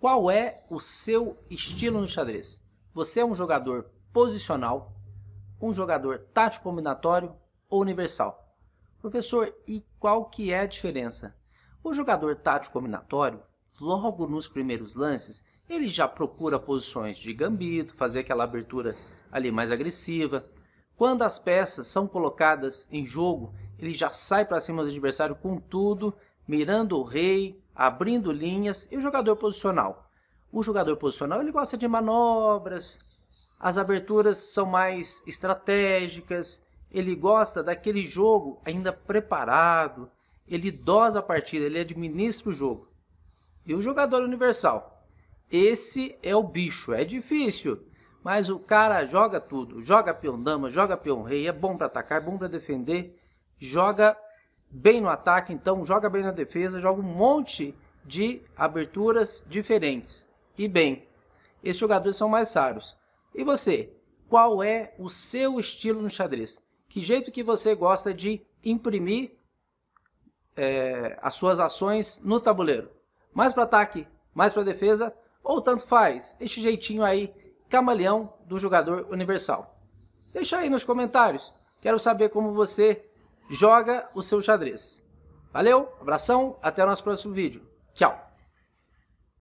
Qual é o seu estilo no xadrez? Você é um jogador posicional, um jogador tático combinatório ou universal? Professor, e qual que é a diferença? O jogador tático combinatório, logo nos primeiros lances, ele já procura posições de gambito, fazer aquela abertura ali mais agressiva. Quando as peças são colocadas em jogo, ele já sai para cima do adversário com tudo, mirando o rei, abrindo linhas, e o jogador posicional. O jogador posicional ele gosta de manobras, as aberturas são mais estratégicas, ele gosta daquele jogo ainda preparado, ele dosa a partida, ele administra o jogo. E o jogador universal? Esse é o bicho, é difícil, mas o cara joga tudo, joga peão dama, joga peão rei, é bom para atacar, é bom para defender, joga bem no ataque, então joga bem na defesa, joga um monte de aberturas diferentes. E bem, esses jogadores são mais raros. E você, qual é o seu estilo no xadrez? Que jeito que você gosta de imprimir é, as suas ações no tabuleiro? Mais para ataque, mais para defesa, ou tanto faz? Este jeitinho aí, camaleão do jogador universal. Deixa aí nos comentários. Quero saber como você joga o seu xadrez. Valeu, abração, até o nosso próximo vídeo. Tchau!